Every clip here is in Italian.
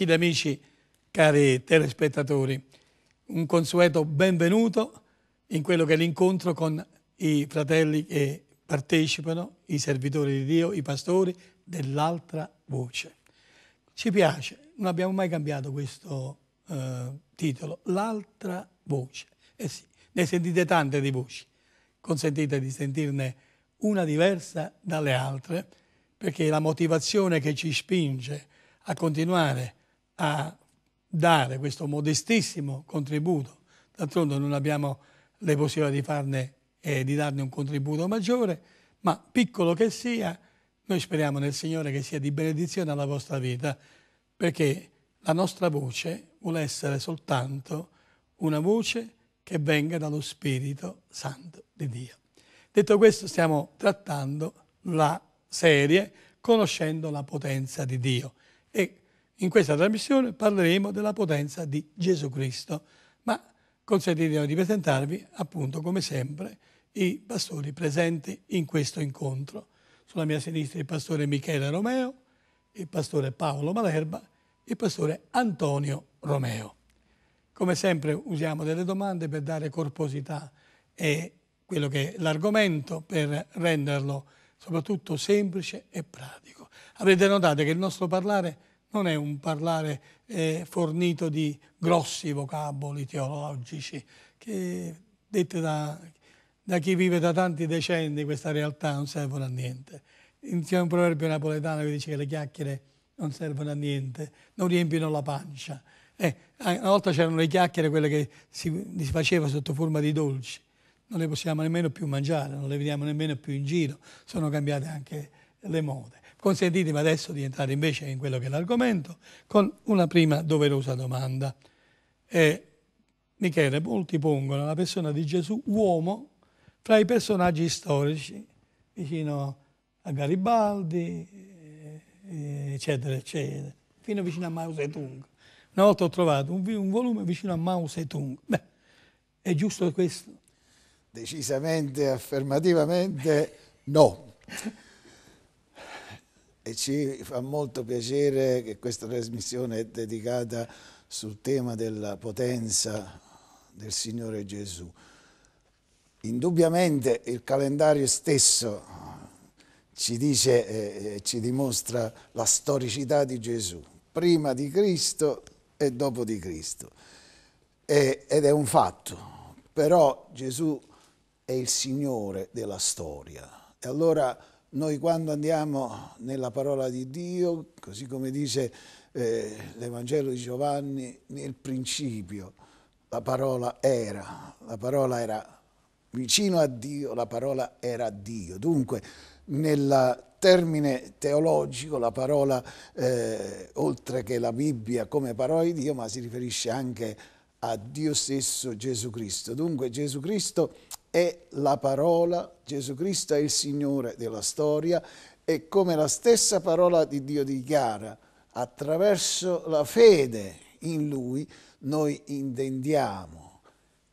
Gentili amici, cari telespettatori, un consueto benvenuto in quello che è l'incontro con i fratelli che partecipano, i servitori di Dio, i pastori dell'altra voce. Ci piace, non abbiamo mai cambiato questo eh, titolo, l'altra voce. Eh sì, ne sentite tante di voci, consentite di sentirne una diversa dalle altre, perché la motivazione che ci spinge a continuare a dare questo modestissimo contributo, d'altronde non abbiamo le possibilità di, farne, eh, di darne un contributo maggiore, ma piccolo che sia, noi speriamo nel Signore che sia di benedizione alla vostra vita, perché la nostra voce vuole essere soltanto una voce che venga dallo Spirito Santo di Dio. Detto questo, stiamo trattando la serie Conoscendo la potenza di Dio. In questa trasmissione parleremo della potenza di Gesù Cristo, ma consentitemi di presentarvi appunto come sempre i pastori presenti in questo incontro. Sulla mia sinistra il pastore Michele Romeo, il pastore Paolo Malerba e il pastore Antonio Romeo. Come sempre usiamo delle domande per dare corposità e quello che è l'argomento per renderlo soprattutto semplice e pratico. Avrete notato che il nostro parlare è non è un parlare eh, fornito di grossi vocaboli teologici, che dette da, da, chi vive da tanti decenni questa realtà non servono a niente. C'è un proverbio napoletano che dice che le chiacchiere non servono a niente, non riempiono la pancia. Eh, una volta c'erano le chiacchiere, quelle che si, si faceva sotto forma di dolci, non le possiamo nemmeno più mangiare, non le vediamo nemmeno più in giro, sono cambiate anche le mode. Consentitemi adesso di entrare invece in quello che è l'argomento con una prima doverosa domanda. Eh, Michele, molti pongono la persona di Gesù uomo fra i personaggi storici vicino a Garibaldi, eh, eccetera, eccetera, fino vicino a Mao Zedong. Una volta ho trovato un, un volume vicino a Mao Zedong. Beh, è giusto questo? Decisamente, affermativamente no e ci fa molto piacere che questa trasmissione è dedicata sul tema della potenza del Signore Gesù. Indubbiamente il calendario stesso ci dice eh, ci dimostra la storicità di Gesù, prima di Cristo e dopo di Cristo. E, ed è un fatto, però Gesù è il Signore della storia. E allora noi quando andiamo nella parola di Dio, così come dice eh, l'Evangelo di Giovanni, nel principio la parola era, la parola era vicino a Dio, la parola era Dio. Dunque, nel termine teologico, la parola, eh, oltre che la Bibbia come parola di Dio, ma si riferisce anche a Dio stesso Gesù Cristo. Dunque Gesù Cristo è la parola, Gesù Cristo è il Signore della storia e come la stessa parola di Dio dichiara, attraverso la fede in Lui noi intendiamo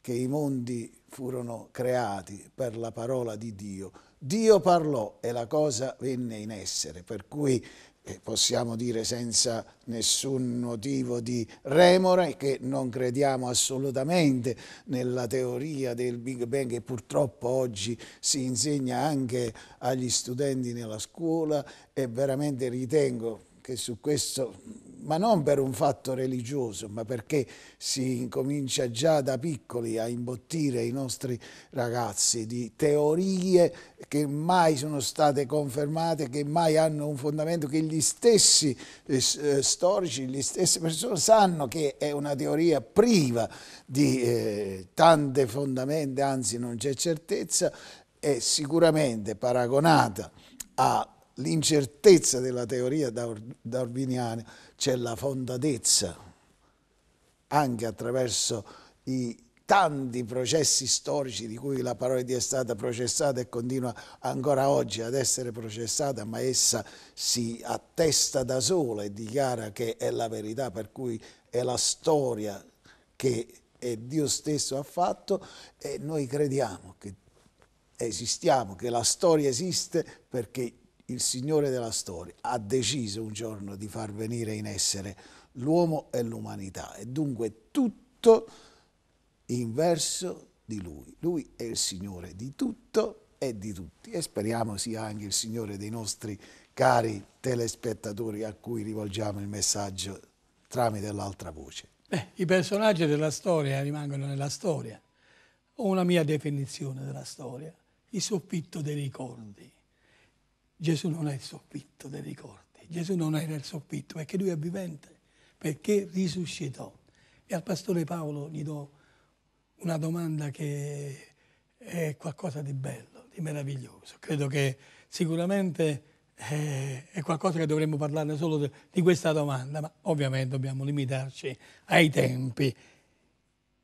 che i mondi furono creati per la parola di Dio. Dio parlò e la cosa venne in essere, per cui possiamo dire senza nessun motivo di remore che non crediamo assolutamente nella teoria del Big Bang che purtroppo oggi si insegna anche agli studenti nella scuola e veramente ritengo che su questo ma non per un fatto religioso, ma perché si incomincia già da piccoli a imbottire i nostri ragazzi di teorie che mai sono state confermate, che mai hanno un fondamento, che gli stessi eh, eh storici, le stesse persone sanno che è una teoria priva di eh, tante fondamenta, anzi non c'è certezza, è sicuramente paragonata all'incertezza della teoria darwiniana c'è la fondatezza anche attraverso i tanti processi storici di cui la parola di è stata processata e continua ancora oggi ad essere processata, ma essa si attesta da sola e dichiara che è la verità, per cui è la storia che Dio stesso ha fatto e noi crediamo che esistiamo, che la storia esiste perché il Signore della storia ha deciso un giorno di far venire in essere l'uomo e l'umanità e dunque tutto inverso di Lui. Lui è il Signore di tutto e di tutti e speriamo sia anche il Signore dei nostri cari telespettatori a cui rivolgiamo il messaggio tramite l'altra voce. Beh, I personaggi della storia rimangono nella storia. Ho una mia definizione della storia, il soffitto dei ricordi. Gesù non è il soffitto dei ricordi, Gesù non era il soffitto perché lui è vivente, perché risuscitò. E al pastore Paolo gli do una domanda che è qualcosa di bello, di meraviglioso. Credo che sicuramente eh, è qualcosa che dovremmo parlare solo di questa domanda, ma ovviamente dobbiamo limitarci ai tempi.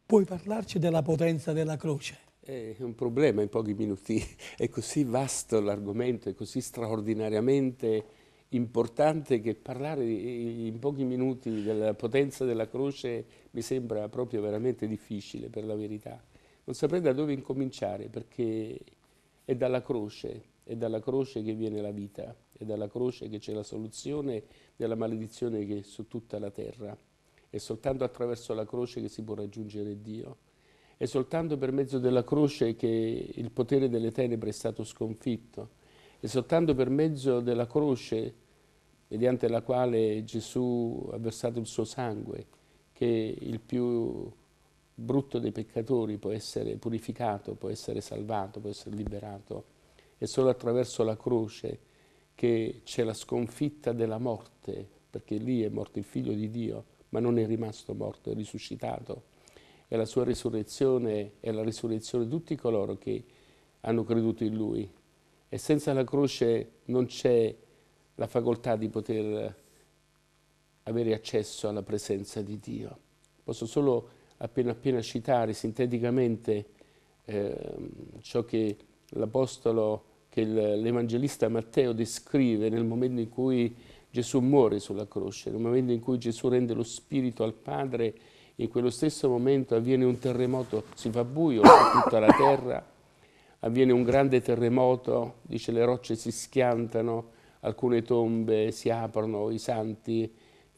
Puoi parlarci della potenza della croce? È un problema in pochi minuti, è così vasto l'argomento, è così straordinariamente importante che parlare in pochi minuti della potenza della croce mi sembra proprio veramente difficile per la verità. Non saprei da dove incominciare perché è dalla croce, è dalla croce che viene la vita, è dalla croce che c'è la soluzione della maledizione che è su tutta la terra. È soltanto attraverso la croce che si può raggiungere Dio. È soltanto per mezzo della croce che il potere delle tenebre è stato sconfitto. È soltanto per mezzo della croce, mediante la quale Gesù ha versato il suo sangue, che il più brutto dei peccatori può essere purificato, può essere salvato, può essere liberato. È solo attraverso la croce che c'è la sconfitta della morte, perché lì è morto il figlio di Dio, ma non è rimasto morto, è risuscitato e la sua risurrezione è la risurrezione di tutti coloro che hanno creduto in Lui. E senza la croce non c'è la facoltà di poter avere accesso alla presenza di Dio. Posso solo appena appena citare sinteticamente eh, ciò che l'Apostolo, che l'Evangelista Matteo descrive nel momento in cui Gesù muore sulla croce, nel momento in cui Gesù rende lo Spirito al Padre in quello stesso momento avviene un terremoto, si fa buio su tutta la terra, avviene un grande terremoto, dice le rocce si schiantano, alcune tombe si aprono, i santi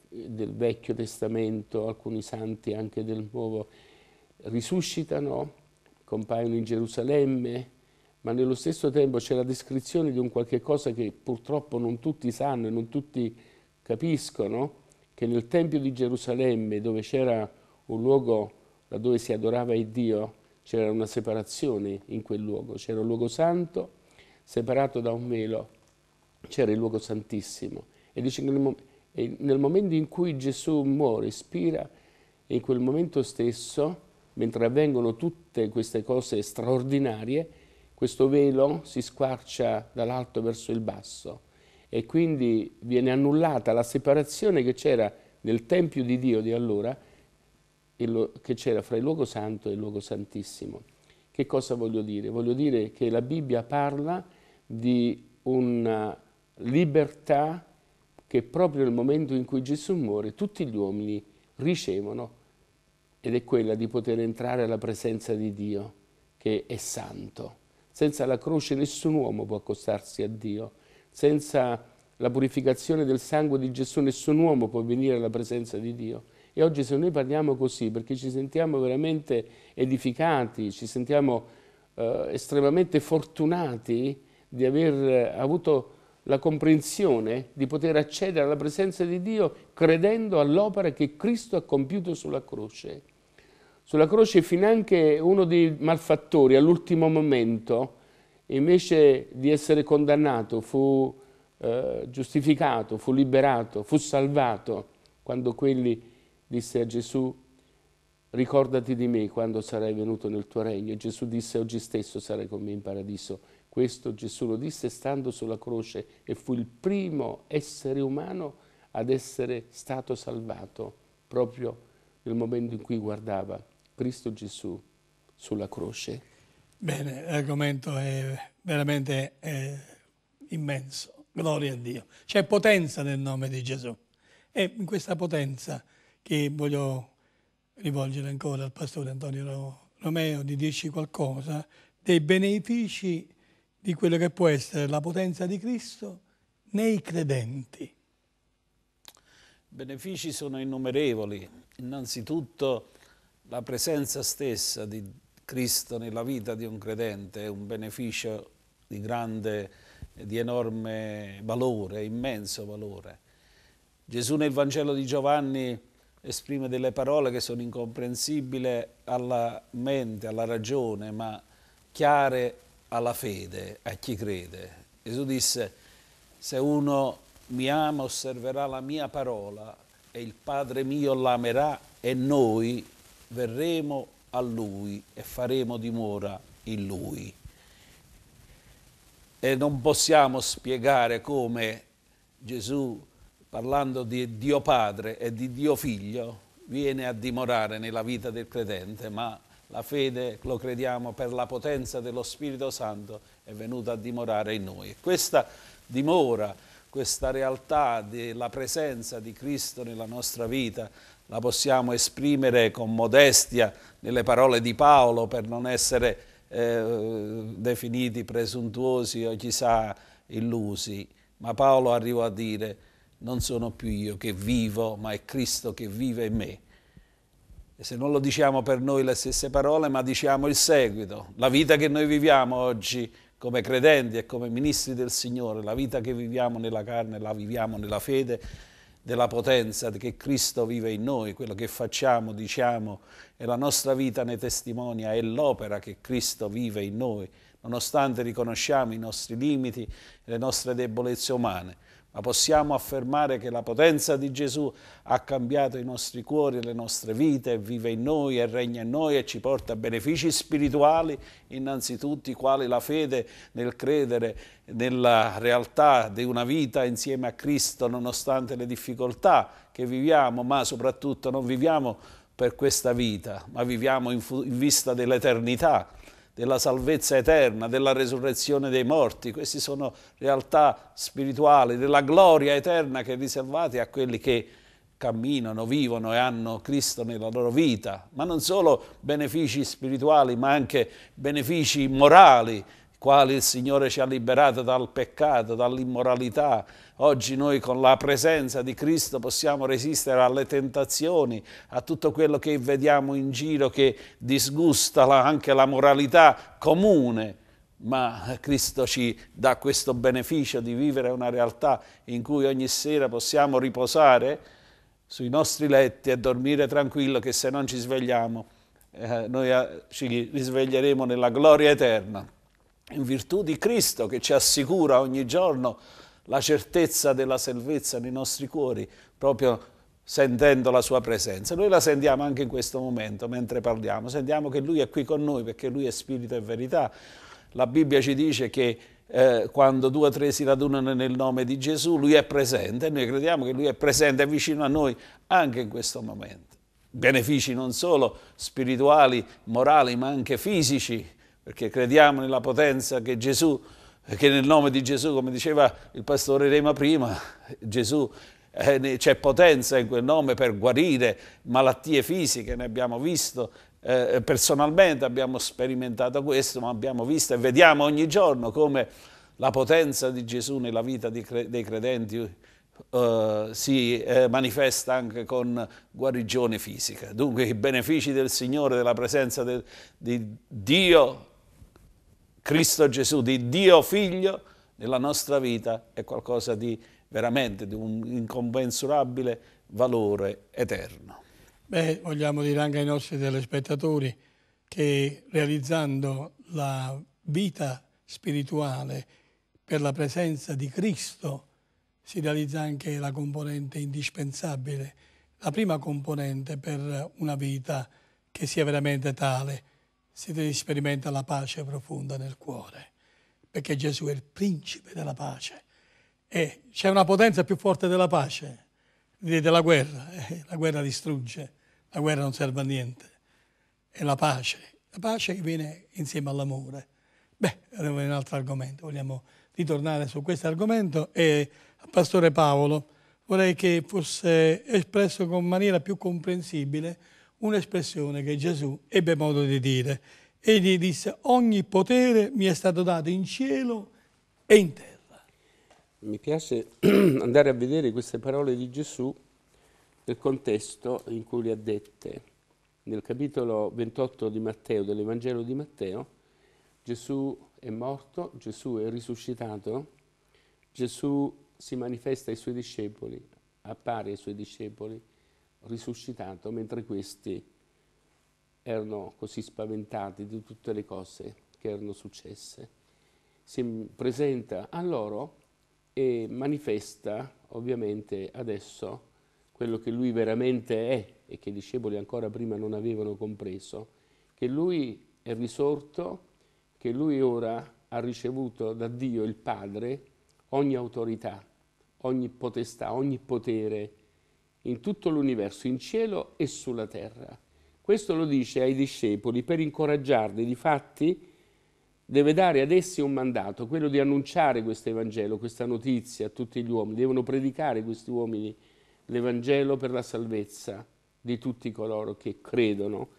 del Vecchio Testamento, alcuni santi anche del Nuovo risuscitano, compaiono in Gerusalemme, ma nello stesso tempo c'è la descrizione di un qualche cosa che purtroppo non tutti sanno e non tutti capiscono, che nel Tempio di Gerusalemme, dove c'era un luogo laddove si adorava il Dio, c'era una separazione in quel luogo, c'era un luogo santo separato da un velo, c'era il luogo santissimo. E dice che nel, mom nel momento in cui Gesù muore, spira, in quel momento stesso, mentre avvengono tutte queste cose straordinarie, questo velo si squarcia dall'alto verso il basso e quindi viene annullata la separazione che c'era nel Tempio di Dio di allora che c'era fra il luogo santo e il luogo santissimo. Che cosa voglio dire? Voglio dire che la Bibbia parla di una libertà che proprio nel momento in cui Gesù muore tutti gli uomini ricevono ed è quella di poter entrare alla presenza di Dio che è santo. Senza la croce nessun uomo può accostarsi a Dio, senza la purificazione del sangue di Gesù nessun uomo può venire alla presenza di Dio. E oggi se noi parliamo così, perché ci sentiamo veramente edificati, ci sentiamo eh, estremamente fortunati di aver eh, avuto la comprensione di poter accedere alla presenza di Dio credendo all'opera che Cristo ha compiuto sulla croce. Sulla croce finanche uno dei malfattori all'ultimo momento, invece di essere condannato, fu eh, giustificato, fu liberato, fu salvato quando quelli disse a Gesù, ricordati di me quando sarai venuto nel tuo regno. E Gesù disse, oggi stesso sarai con me in paradiso. Questo Gesù lo disse stando sulla croce e fu il primo essere umano ad essere stato salvato proprio nel momento in cui guardava Cristo Gesù sulla croce. Bene, l'argomento è veramente eh, immenso, gloria a Dio. C'è potenza nel nome di Gesù e in questa potenza che voglio rivolgere ancora al pastore Antonio Romeo di dirci qualcosa dei benefici di quello che può essere la potenza di Cristo nei credenti. Benefici sono innumerevoli, innanzitutto la presenza stessa di Cristo nella vita di un credente è un beneficio di grande, di enorme valore, immenso valore. Gesù nel Vangelo di Giovanni esprime delle parole che sono incomprensibili alla mente, alla ragione, ma chiare alla fede, a chi crede. Gesù disse, se uno mi ama osserverà la mia parola e il Padre mio l'amerà e noi verremo a Lui e faremo dimora in Lui. E non possiamo spiegare come Gesù parlando di Dio Padre e di Dio Figlio, viene a dimorare nella vita del credente, ma la fede, lo crediamo, per la potenza dello Spirito Santo è venuta a dimorare in noi. Questa dimora, questa realtà della presenza di Cristo nella nostra vita la possiamo esprimere con modestia nelle parole di Paolo per non essere eh, definiti presuntuosi o chissà illusi, ma Paolo arrivò a dire non sono più io che vivo, ma è Cristo che vive in me. E se non lo diciamo per noi le stesse parole, ma diciamo il seguito, la vita che noi viviamo oggi come credenti e come ministri del Signore, la vita che viviamo nella carne, la viviamo nella fede della potenza che Cristo vive in noi, quello che facciamo, diciamo, e la nostra vita ne testimonia, è l'opera che Cristo vive in noi, nonostante riconosciamo i nostri limiti e le nostre debolezze umane ma possiamo affermare che la potenza di Gesù ha cambiato i nostri cuori, le nostre vite, vive in noi e regna in noi e ci porta benefici spirituali, innanzitutto quali la fede nel credere nella realtà di una vita insieme a Cristo nonostante le difficoltà che viviamo, ma soprattutto non viviamo per questa vita, ma viviamo in, in vista dell'eternità della salvezza eterna, della resurrezione dei morti. Queste sono realtà spirituali, della gloria eterna che è riservata a quelli che camminano, vivono e hanno Cristo nella loro vita, ma non solo benefici spirituali, ma anche benefici morali, quali il Signore ci ha liberato dal peccato, dall'immoralità. Oggi noi con la presenza di Cristo possiamo resistere alle tentazioni, a tutto quello che vediamo in giro che disgusta anche la moralità comune ma Cristo ci dà questo beneficio di vivere una realtà in cui ogni sera possiamo riposare sui nostri letti e dormire tranquillo che se non ci svegliamo eh, noi eh, ci risveglieremo nella gloria eterna in virtù di Cristo che ci assicura ogni giorno la certezza della salvezza nei nostri cuori, proprio sentendo la sua presenza. Noi la sentiamo anche in questo momento mentre parliamo, sentiamo che Lui è qui con noi perché Lui è spirito e verità. La Bibbia ci dice che eh, quando due o tre si radunano nel nome di Gesù, Lui è presente e noi crediamo che Lui è presente e vicino a noi anche in questo momento. Benefici non solo spirituali, morali, ma anche fisici, perché crediamo nella potenza che Gesù, che nel nome di Gesù, come diceva il pastore Rema prima, Gesù eh, c'è potenza in quel nome per guarire malattie fisiche, ne abbiamo visto eh, personalmente, abbiamo sperimentato questo, ma abbiamo visto e vediamo ogni giorno come la potenza di Gesù nella vita dei credenti Uh, si eh, manifesta anche con guarigione fisica. Dunque i benefici del Signore, della presenza de, di Dio Cristo Gesù, di Dio Figlio, nella nostra vita è qualcosa di veramente di un incommensurabile valore eterno. Beh, vogliamo dire anche ai nostri telespettatori che realizzando la vita spirituale per la presenza di Cristo si realizza anche la componente indispensabile, la prima componente per una vita che sia veramente tale si sperimenta la pace profonda nel cuore, perché Gesù è il principe della pace. E c'è una potenza più forte della pace, della guerra. Eh, la guerra distrugge, la guerra non serve a niente. È la pace, la pace che viene insieme all'amore. Beh, è un altro argomento, vogliamo ritornare su questo argomento e al eh, Pastore Paolo vorrei che fosse espresso con maniera più comprensibile un'espressione che Gesù ebbe modo di dire. Egli disse, ogni potere mi è stato dato in cielo e in terra. Mi piace andare a vedere queste parole di Gesù nel contesto in cui le ha dette. Nel capitolo 28 di Matteo, dell'Evangelo di Matteo, Gesù è morto, Gesù è risuscitato, Gesù si manifesta ai suoi discepoli, appare ai suoi discepoli, risuscitato mentre questi erano così spaventati di tutte le cose che erano successe. Si presenta a loro e manifesta ovviamente adesso quello che lui veramente è e che i discepoli ancora prima non avevano compreso, che lui è risorto, che lui ora ha ricevuto da Dio il Padre ogni autorità, ogni potestà, ogni potere, in tutto l'universo, in cielo e sulla terra. Questo lo dice ai discepoli per incoraggiarli, difatti deve dare ad essi un mandato, quello di annunciare questo Evangelo, questa notizia a tutti gli uomini, devono predicare questi uomini l'Evangelo per la salvezza di tutti coloro che credono.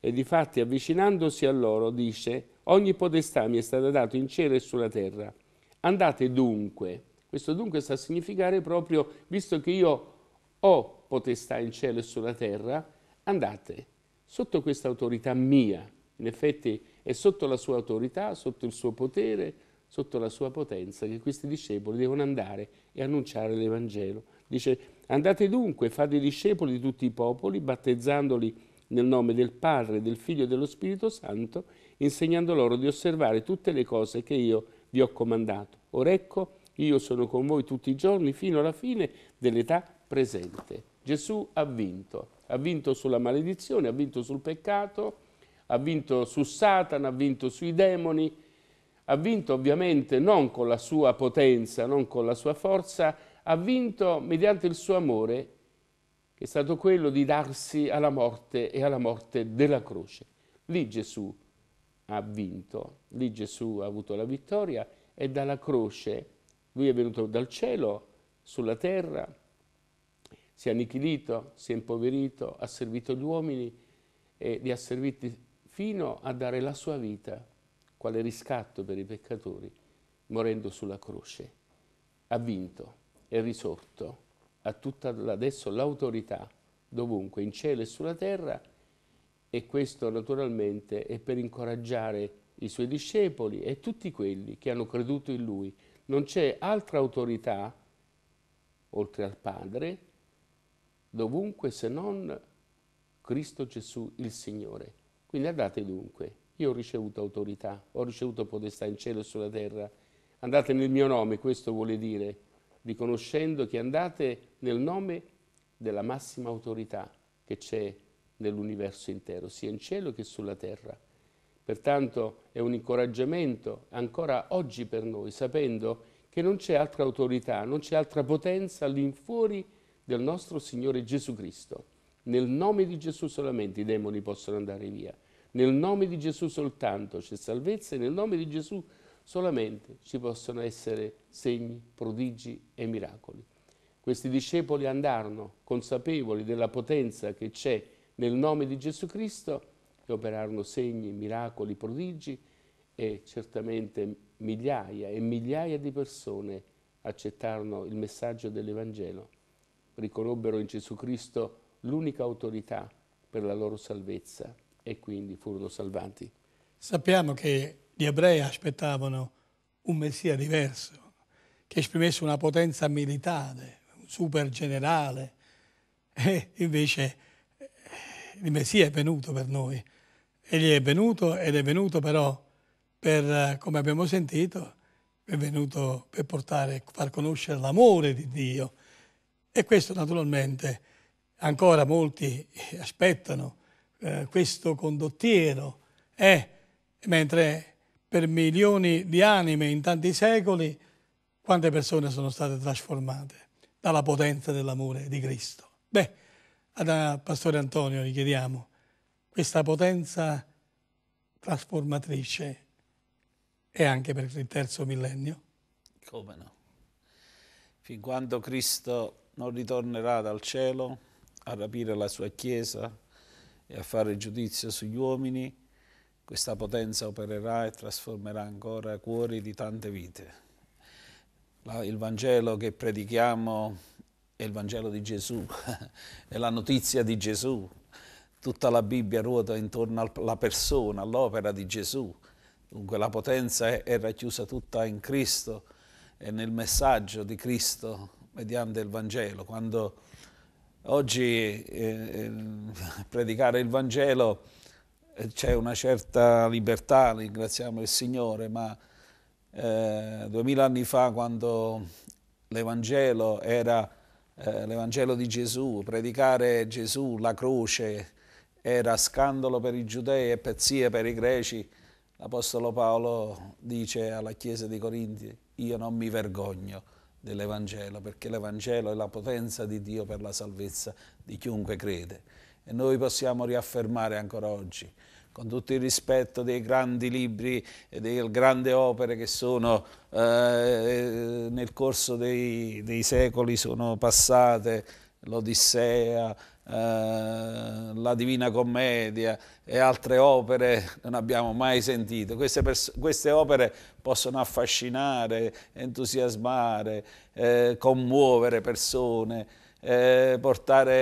E difatti avvicinandosi a loro dice, ogni potestà mi è stata data in cielo e sulla terra, andate dunque. Questo dunque sta a significare proprio, visto che io ho potestà in cielo e sulla terra, andate sotto questa autorità mia. In effetti è sotto la sua autorità, sotto il suo potere, sotto la sua potenza che questi discepoli devono andare e annunciare l'Evangelo. Dice, andate dunque, fate discepoli di tutti i popoli, battezzandoli nel nome del Padre, del Figlio e dello Spirito Santo, insegnando loro di osservare tutte le cose che io vi ho comandato. Or ecco, io sono con voi tutti i giorni fino alla fine dell'età presente. Gesù ha vinto, ha vinto sulla maledizione, ha vinto sul peccato, ha vinto su Satana, ha vinto sui demoni, ha vinto ovviamente non con la sua potenza, non con la sua forza, ha vinto mediante il suo amore, che è stato quello di darsi alla morte e alla morte della croce. Lì Gesù ha vinto, lì Gesù ha avuto la vittoria e dalla croce lui è venuto dal cielo, sulla terra, si è annichilito, si è impoverito, ha servito gli uomini e li ha serviti fino a dare la sua vita quale riscatto per i peccatori, morendo sulla croce. Ha vinto, è risorto, ha tutta adesso l'autorità dovunque, in cielo e sulla terra, e questo naturalmente è per incoraggiare i suoi discepoli e tutti quelli che hanno creduto in lui. Non c'è altra autorità, oltre al Padre, dovunque se non Cristo Gesù il Signore. Quindi andate dunque, io ho ricevuto autorità, ho ricevuto potestà in cielo e sulla terra, andate nel mio nome, questo vuole dire, riconoscendo che andate nel nome della massima autorità che c'è nell'universo intero, sia in cielo che sulla terra. Pertanto è un incoraggiamento ancora oggi per noi, sapendo che non c'è altra autorità, non c'è altra potenza all'infuori del nostro Signore Gesù Cristo. Nel nome di Gesù solamente i demoni possono andare via. Nel nome di Gesù soltanto c'è salvezza e nel nome di Gesù solamente ci possono essere segni, prodigi e miracoli. Questi discepoli andarono consapevoli della potenza che c'è nel nome di Gesù Cristo e operarono segni, miracoli, prodigi e certamente migliaia e migliaia di persone accettarono il messaggio dell'Evangelo riconobbero in Gesù Cristo l'unica autorità per la loro salvezza e quindi furono salvati. Sappiamo che gli ebrei aspettavano un messia diverso, che esprimesse una potenza militare, un super generale, e invece eh, il messia è venuto per noi. Egli è venuto ed è venuto però per, eh, come abbiamo sentito, è venuto per portare, far conoscere l'amore di Dio, e questo naturalmente ancora molti aspettano, eh, questo condottiero è, mentre per milioni di anime in tanti secoli, quante persone sono state trasformate dalla potenza dell'amore di Cristo. Beh, a eh, Pastore Antonio gli chiediamo questa potenza trasformatrice è anche per il terzo millennio? Come no? Fin quando Cristo non ritornerà dal cielo a rapire la sua Chiesa e a fare giudizio sugli uomini, questa potenza opererà e trasformerà ancora cuori di tante vite. Il Vangelo che predichiamo è il Vangelo di Gesù, è la notizia di Gesù. Tutta la Bibbia ruota intorno alla persona, all'opera di Gesù. Dunque la potenza è racchiusa tutta in Cristo e nel messaggio di Cristo mediante il Vangelo. Quando oggi eh, eh predicare il Vangelo eh, c'è una certa libertà, ringraziamo il Signore, ma eh, duemila anni fa quando l'Evangelo era eh, l'Evangelo di Gesù, predicare Gesù, la croce, era scandalo per i giudei e pezzia per i greci, l'Apostolo Paolo dice alla Chiesa di Corinti, io non mi vergogno dell'Evangelo, perché l'Evangelo è la potenza di Dio per la salvezza di chiunque crede. E noi possiamo riaffermare ancora oggi, con tutto il rispetto dei grandi libri e delle grandi opere che sono eh, nel corso dei, dei secoli sono passate, l'Odissea, eh, la Divina Commedia e altre opere non abbiamo mai sentito. Queste, queste opere possono affascinare, entusiasmare, eh, commuovere persone, eh, portare,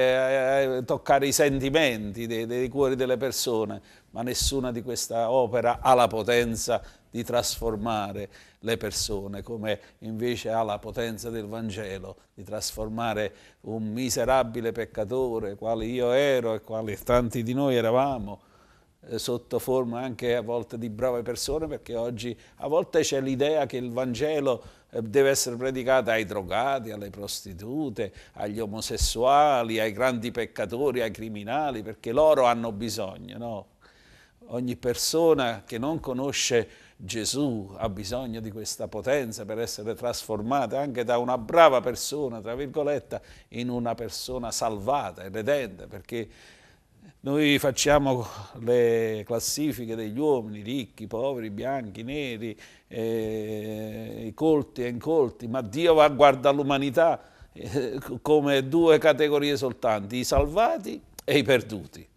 eh, eh, toccare i sentimenti dei, dei cuori delle persone, ma nessuna di queste opere ha la potenza di trasformare le persone, come invece ha la potenza del Vangelo di trasformare un miserabile peccatore, quale io ero e quale tanti di noi eravamo, eh, sotto forma anche a volte di brave persone, perché oggi a volte c'è l'idea che il Vangelo eh, deve essere predicato ai drogati, alle prostitute, agli omosessuali, ai grandi peccatori, ai criminali, perché loro hanno bisogno. No? Ogni persona che non conosce Gesù ha bisogno di questa potenza per essere trasformata anche da una brava persona, tra virgolette, in una persona salvata e redenta, perché noi facciamo le classifiche degli uomini, ricchi, poveri, bianchi, neri, eh, colti e incolti, ma Dio va, a guardare l'umanità eh, come due categorie soltanto, i salvati e i perduti.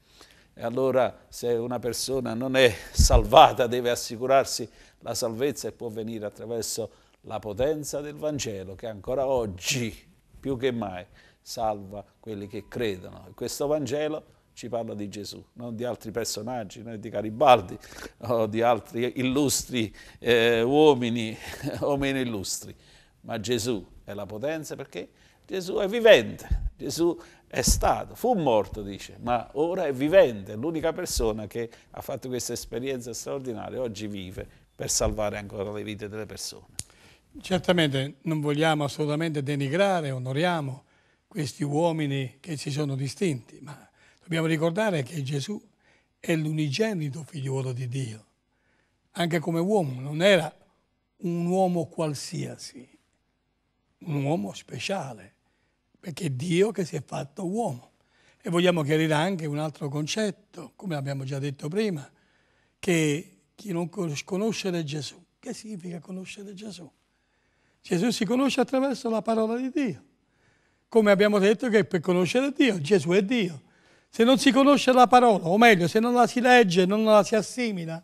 E allora se una persona non è salvata deve assicurarsi la salvezza e può venire attraverso la potenza del Vangelo che ancora oggi più che mai salva quelli che credono. E questo Vangelo ci parla di Gesù, non di altri personaggi, né di Garibaldi o di altri illustri eh, uomini o meno illustri, ma Gesù è la potenza perché Gesù è vivente, Gesù è stato, fu morto, dice, ma ora è vivente, è l'unica persona che ha fatto questa esperienza straordinaria, oggi vive per salvare ancora le vite delle persone. Certamente non vogliamo assolutamente denigrare, onoriamo questi uomini che si sono distinti, ma dobbiamo ricordare che Gesù è l'unigenito figliuolo di Dio, anche come uomo, non era un uomo qualsiasi, un uomo speciale, perché è Dio che si è fatto uomo. E vogliamo chiarire anche un altro concetto, come abbiamo già detto prima, che chi non conoscere Gesù, che significa conoscere Gesù? Gesù si conosce attraverso la parola di Dio. Come abbiamo detto che per conoscere Dio, Gesù è Dio. Se non si conosce la parola, o meglio, se non la si legge, non la si assimila,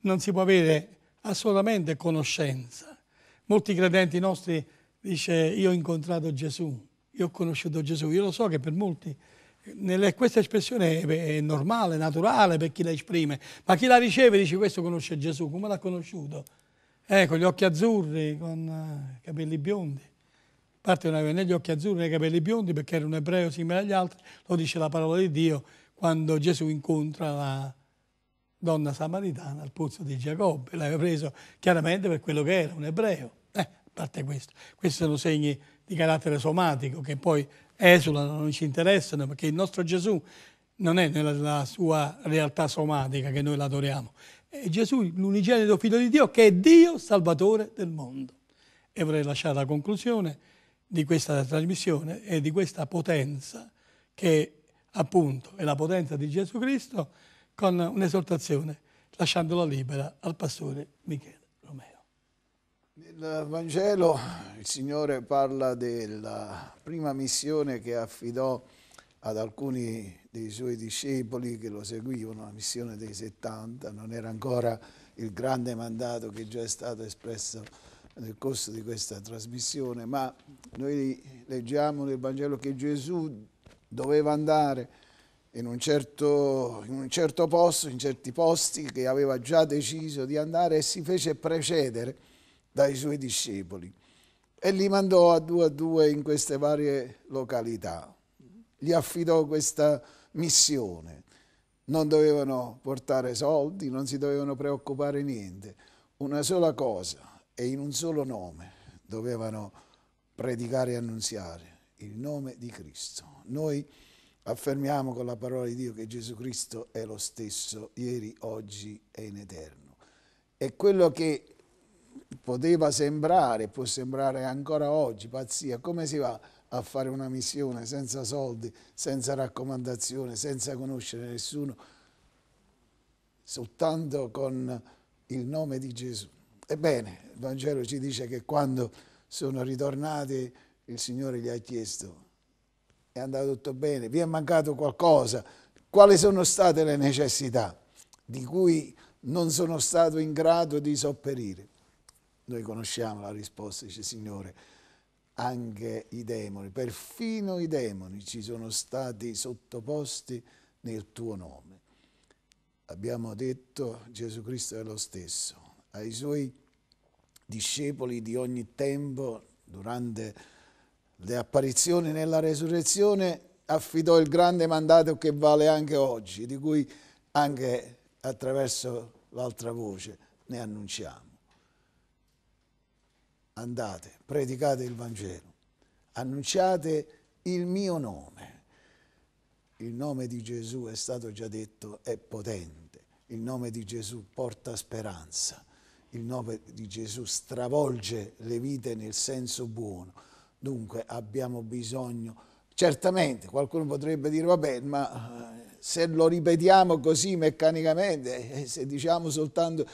non si può avere assolutamente conoscenza. Molti credenti nostri dice io ho incontrato Gesù, io ho conosciuto Gesù. Io lo so che per molti nelle, questa espressione è, è normale, naturale per chi la esprime, ma chi la riceve dice questo conosce Gesù, come l'ha conosciuto? Eh, con gli occhi azzurri, con eh, i capelli biondi. A parte non aveva né gli occhi azzurri né i capelli biondi perché era un ebreo simile agli altri, lo dice la parola di Dio quando Gesù incontra la donna samaritana al pozzo di Giacobbe, l'aveva preso chiaramente per quello che era, un ebreo. Eh, a parte questo, questi sono segni di carattere somatico che poi esulano, non ci interessano, perché il nostro Gesù non è nella sua realtà somatica che noi l'adoriamo. È Gesù, l'unigenito figlio di Dio, che è Dio salvatore del mondo. E vorrei lasciare la conclusione di questa trasmissione e di questa potenza che appunto è la potenza di Gesù Cristo con un'esortazione lasciandola libera al pastore Michele. Nel Vangelo il Signore parla della prima missione che affidò ad alcuni dei suoi discepoli che lo seguivano, la missione dei 70, non era ancora il grande mandato che già è stato espresso nel corso di questa trasmissione, ma noi leggiamo nel Vangelo che Gesù doveva andare in un, certo, in un certo posto, in certi posti che aveva già deciso di andare e si fece precedere dai suoi discepoli e li mandò a due a due in queste varie località. Gli affidò questa missione. Non dovevano portare soldi, non si dovevano preoccupare niente. Una sola cosa e in un solo nome dovevano predicare e annunziare, il nome di Cristo. Noi affermiamo con la parola di Dio che Gesù Cristo è lo stesso ieri, oggi e in eterno. E quello che poteva sembrare, può sembrare ancora oggi, pazzia, come si va a fare una missione senza soldi, senza raccomandazione, senza conoscere nessuno, soltanto con il nome di Gesù. Ebbene, il Vangelo ci dice che quando sono ritornati il Signore gli ha chiesto, è andato tutto bene, vi è mancato qualcosa, quali sono state le necessità di cui non sono stato in grado di sopperire. Noi conosciamo la risposta, dice Signore, anche i demoni, perfino i demoni ci sono stati sottoposti nel tuo nome. Abbiamo detto Gesù Cristo è lo stesso, ai suoi discepoli di ogni tempo, durante le apparizioni nella resurrezione, affidò il grande mandato che vale anche oggi, di cui anche attraverso l'altra voce ne annunciamo andate, predicate il Vangelo, annunciate il mio nome. Il nome di Gesù è stato già detto, è potente. Il nome di Gesù porta speranza. Il nome di Gesù stravolge le vite nel senso buono. Dunque abbiamo bisogno, certamente qualcuno potrebbe dire, vabbè, ma eh, se lo ripetiamo così meccanicamente, eh, se diciamo soltanto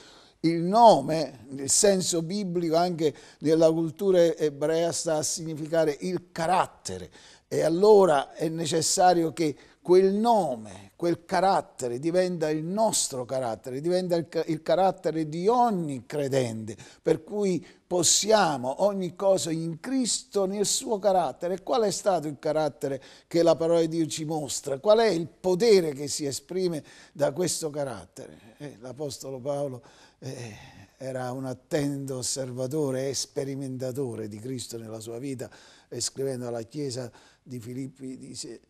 il nome, nel senso biblico anche nella cultura ebrea, sta a significare il carattere e allora è necessario che quel nome, quel carattere diventa il nostro carattere, diventa il, il, carattere di ogni credente, per cui possiamo ogni cosa in Cristo nel suo carattere. Qual è stato il carattere che la parola di Dio ci mostra? Qual è il potere che si esprime da questo carattere? Eh, L'Apostolo Paolo eh, era un attento osservatore e sperimentatore di Cristo nella sua vita, e eh, scrivendo alla Chiesa di Filippi dice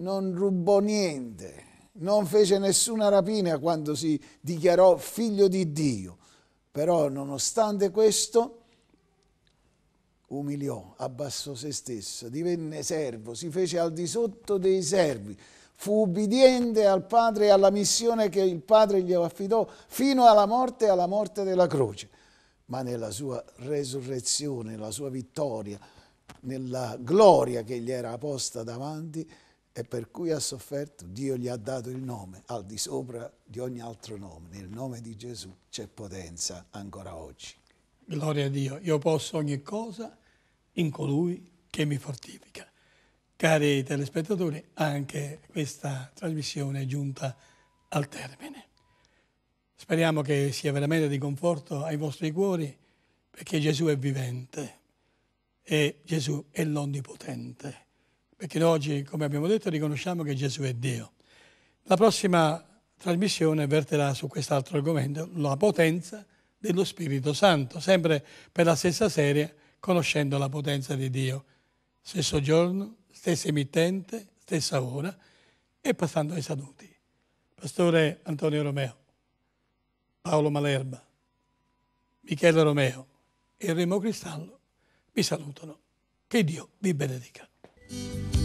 non rubò niente, non fece nessuna rapina quando si dichiarò figlio di Dio. Però nonostante questo umiliò, abbassò se stesso, divenne servo, si fece al di sotto dei servi, fu ubbidiente al Padre e alla missione che il Padre gli affidò fino alla morte e alla morte della croce. Ma nella sua resurrezione, nella sua vittoria, nella gloria che gli era posta davanti, e per cui ha sofferto, Dio gli ha dato il nome al di sopra di ogni altro nome. Nel nome di Gesù c'è potenza ancora oggi. Gloria a Dio, io posso ogni cosa in colui che mi fortifica. Cari telespettatori, anche questa trasmissione è giunta al termine. Speriamo che sia veramente di conforto ai vostri cuori perché Gesù è vivente e Gesù è l'onnipotente perché noi oggi, come abbiamo detto, riconosciamo che Gesù è Dio. La prossima trasmissione verterà su quest'altro argomento, la potenza dello Spirito Santo, sempre per la stessa serie, conoscendo la potenza di Dio. Stesso giorno, stessa emittente, stessa ora e passando ai saluti. Pastore Antonio Romeo, Paolo Malerba, Michele Romeo e Remo Cristallo vi salutano. Che Dio vi benedica. you.